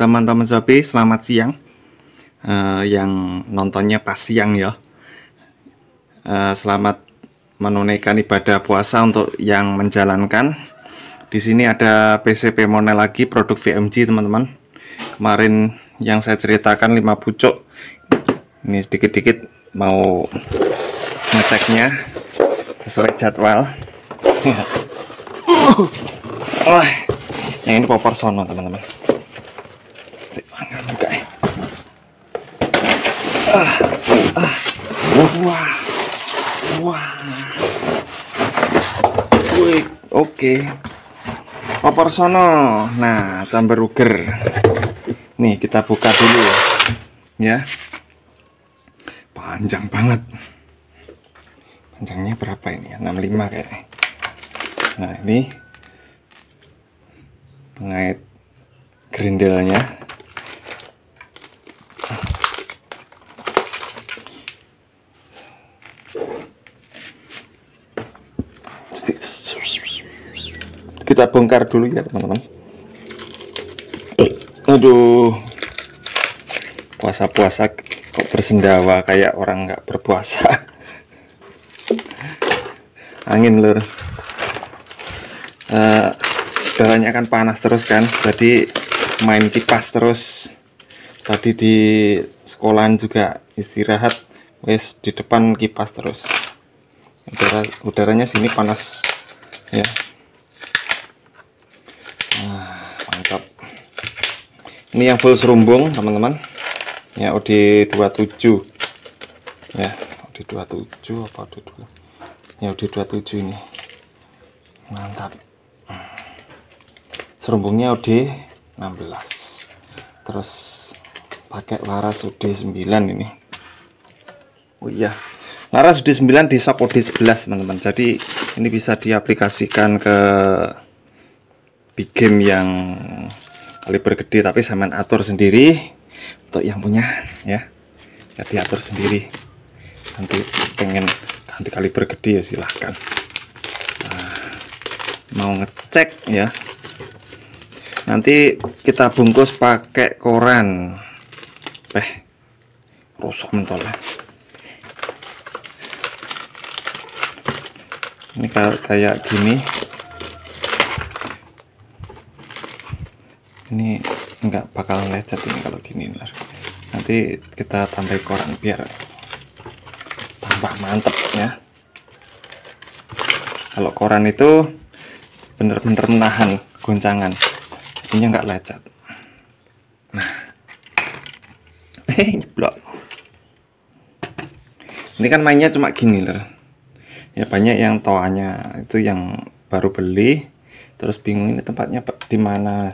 teman-teman Sobi, selamat siang. Uh, yang nontonnya pas siang ya. Uh, selamat menunaikan ibadah puasa untuk yang menjalankan. Di sini ada PCP Monel lagi, produk VMG teman-teman. Kemarin yang saya ceritakan 5 pucuk. Ini sedikit-sedikit mau ngeceknya sesuai jadwal. Wah, oh, yang ini popor sono teman-teman. ah, wah wah oke okay. sono nah chamber uger nih kita buka dulu ya ya panjang banget panjangnya berapa ini 65 ya? kayaknya nah ini pengait grindelnya kita bongkar dulu ya teman-teman aduh puasa-puasa kok bersendawa kayak orang nggak berpuasa angin lur uh, eh, udaranya akan panas terus kan jadi main kipas terus tadi di sekolahan juga istirahat wes di depan kipas terus udara udaranya sini panas ya ini yang full serumbung teman-teman ya OD27 ya OD27 apa od 27 ya OD27 ini mantap serumbungnya OD16 terus pakai laras OD9 ini oh iya laras OD9 di sok OD11 teman-teman jadi ini bisa diaplikasikan ke big game yang kaliber gede tapi saya main atur sendiri untuk yang punya ya jadi atur sendiri nanti pengen nanti kaliber gede ya silahkan nah, mau ngecek ya nanti kita bungkus pakai koran eh rusak mentol ya. ini kayak gini ini nggak bakalan lecet ini kalau gini lar nanti kita tambahin koran biar tambah mantep ya kalau koran itu bener-bener menahan goncangan ini nggak lecet nah nyeblok ini kan mainnya cuma gini lho. ya banyak yang toanya itu yang baru beli terus bingung ini tempatnya di mana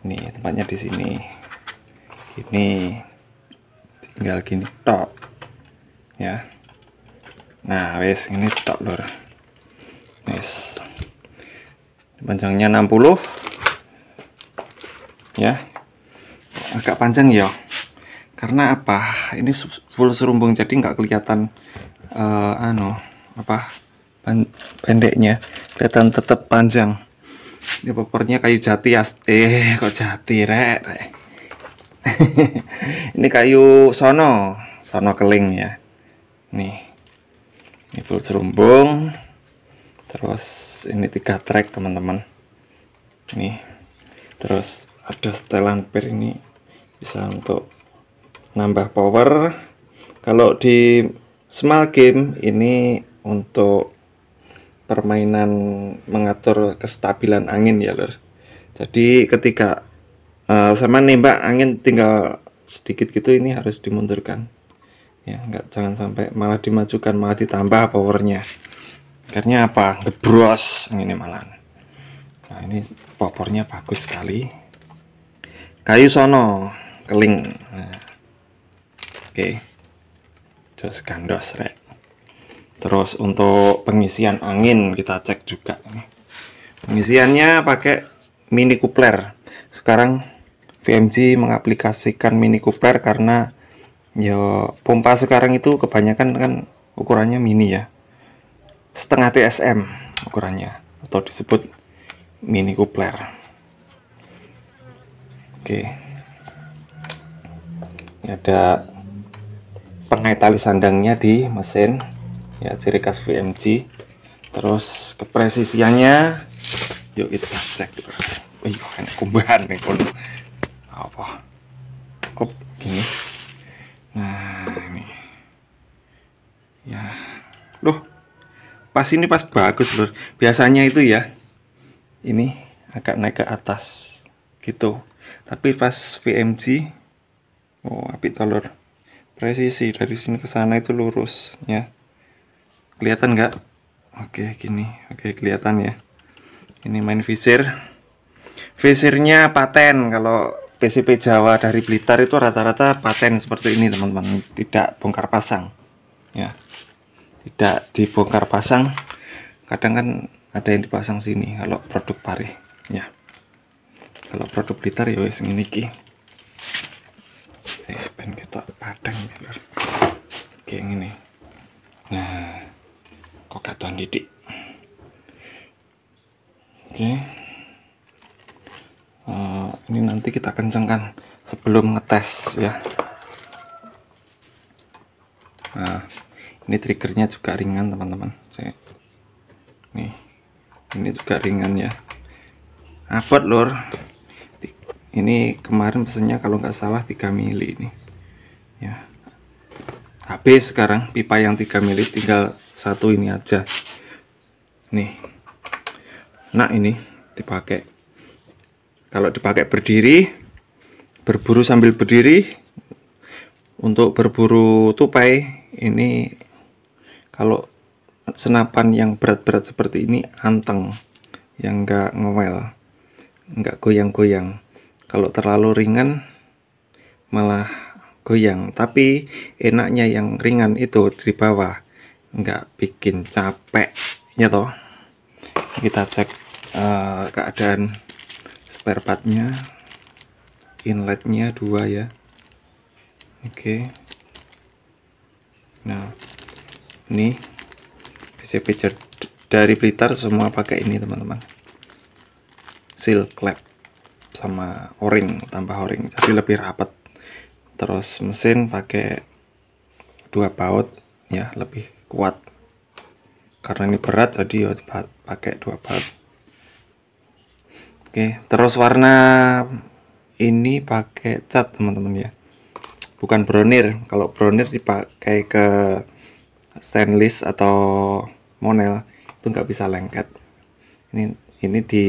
nih tempatnya di sini ini tinggal gini top ya nah wes ini top lor wes panjangnya 60 ya agak panjang ya karena apa ini full serumbung jadi nggak kelihatan uh, anu apa pendeknya kelihatan tetap panjang ini popornya kayu jati ya eh kok jati rek, rek. ini kayu sono sono keling ya nih ini full serumbung terus ini tiga track teman-teman nih terus ada setelan per ini bisa untuk nambah power kalau di small game ini untuk permainan mengatur kestabilan angin ya lur jadi ketika uh, sama nembak angin tinggal sedikit gitu ini harus dimundurkan ya nggak jangan sampai malah dimajukan malah ditambah powernya Akhirnya apa gebros ini malah nah ini powernya bagus sekali kayu sono keling nah. oke okay. terus gandos rek Terus untuk pengisian angin kita cek juga Pengisiannya pakai mini coupler. Sekarang VMG mengaplikasikan mini coupler karena ya pompa sekarang itu kebanyakan kan ukurannya mini ya. Setengah TSM ukurannya atau disebut mini coupler. Oke. Ini ada pengait tali sandangnya di mesin ya ciri khas VMC terus kepresisiannya yuk kita cek wih enak kumbahan nih kon apa op gini nah ini ya loh pas ini pas bagus loh biasanya itu ya ini agak naik ke atas gitu tapi pas VMG oh api telur presisi dari sini ke sana itu lurus ya kelihatan nggak oke gini oke kelihatan ya ini main visir visirnya paten kalau PCP Jawa dari Blitar itu rata-rata paten seperti ini teman-teman tidak bongkar pasang ya tidak dibongkar pasang kadang kan ada yang dipasang sini kalau produk pare ya kalau produk Blitar ya wes ngene ki eh ben kita padang ya oke ini nah kok katon titik oke okay. uh, eh, ini nanti kita kencangkan sebelum ngetes ya nah ini triggernya juga ringan teman-teman saya nih ini juga ringan ya abot nah, lor ini kemarin pesennya kalau nggak salah 3 mili ini ya habis sekarang pipa yang 3 mili tinggal satu ini aja nih nah ini dipakai kalau dipakai berdiri berburu sambil berdiri untuk berburu tupai ini kalau senapan yang berat-berat seperti ini anteng yang enggak ngewel enggak goyang-goyang kalau terlalu ringan malah goyang tapi enaknya yang ringan itu di bawah nggak bikin capek ya toh kita cek uh, keadaan spare partnya inletnya dua ya oke okay. nah ini PCP dari Blitar semua pakai ini teman-teman seal clap sama o-ring tambah o-ring jadi lebih rapat terus mesin pakai dua baut ya lebih kuat karena ini berat jadi ya pakai dua baut oke terus warna ini pakai cat teman-teman ya bukan bronir kalau bronir dipakai ke stainless atau monel itu nggak bisa lengket ini ini di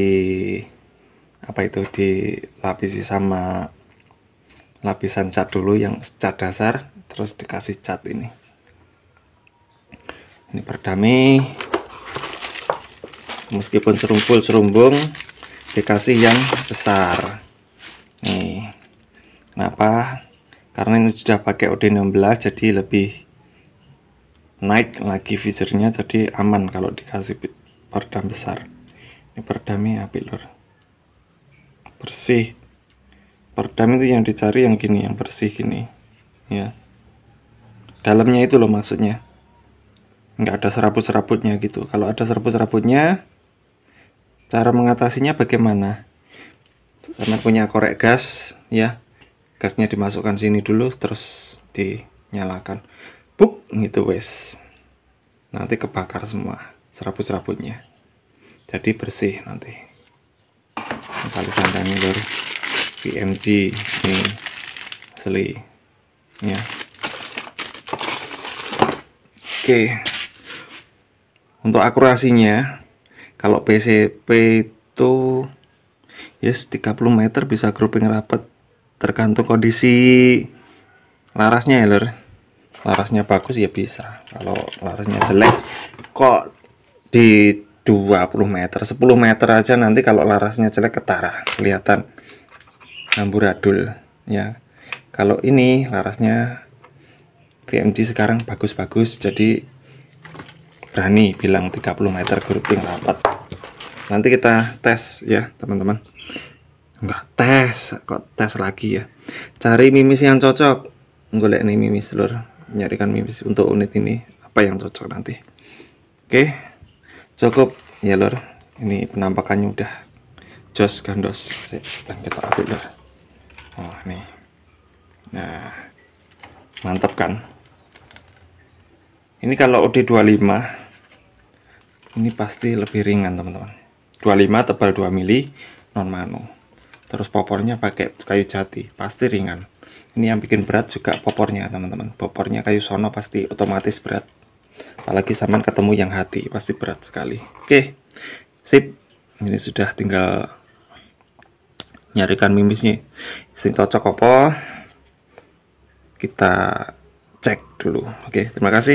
apa itu dilapisi sama lapisan cat dulu yang cat dasar terus dikasih cat ini ini perdami meskipun serumpul serumbung dikasih yang besar nih kenapa karena ini sudah pakai OD16 jadi lebih naik lagi fiturnya jadi aman kalau dikasih perdam besar ini perdami api lor bersih Perdam itu yang dicari yang gini, yang bersih gini. Ya. Dalamnya itu loh maksudnya. Nggak ada serabut-serabutnya gitu. Kalau ada serabut-serabutnya, cara mengatasinya bagaimana? sama punya korek gas, ya. Gasnya dimasukkan sini dulu, terus dinyalakan. Buk, gitu wes. Nanti kebakar semua serabut-serabutnya. Jadi bersih nanti. Kali sandangnya baru. PMG ini seli ya oke untuk akurasinya kalau PCP itu yes 30 meter bisa grouping rapat tergantung kondisi larasnya ya lor larasnya bagus ya bisa kalau larasnya jelek kok di 20 meter 10 meter aja nanti kalau larasnya jelek ketara kelihatan amburadul ya kalau ini larasnya VMG sekarang bagus-bagus jadi berani bilang 30 meter grouping rapat nanti kita tes ya teman-teman enggak tes kok tes lagi ya cari mimis yang cocok golek nih mimis lur nyarikan mimis untuk unit ini apa yang cocok nanti oke cukup ya lur ini penampakannya udah jos gandos dan kita update lur oh nih nah mantap kan ini kalau OD25 ini pasti lebih ringan teman-teman 25 tebal 2 mili non mano terus popornya pakai kayu jati pasti ringan ini yang bikin berat juga popornya teman-teman popornya kayu sono pasti otomatis berat apalagi saman ketemu yang hati pasti berat sekali oke sip ini sudah tinggal nyarikan mimisnya sing cocok apa kita cek dulu oke terima kasih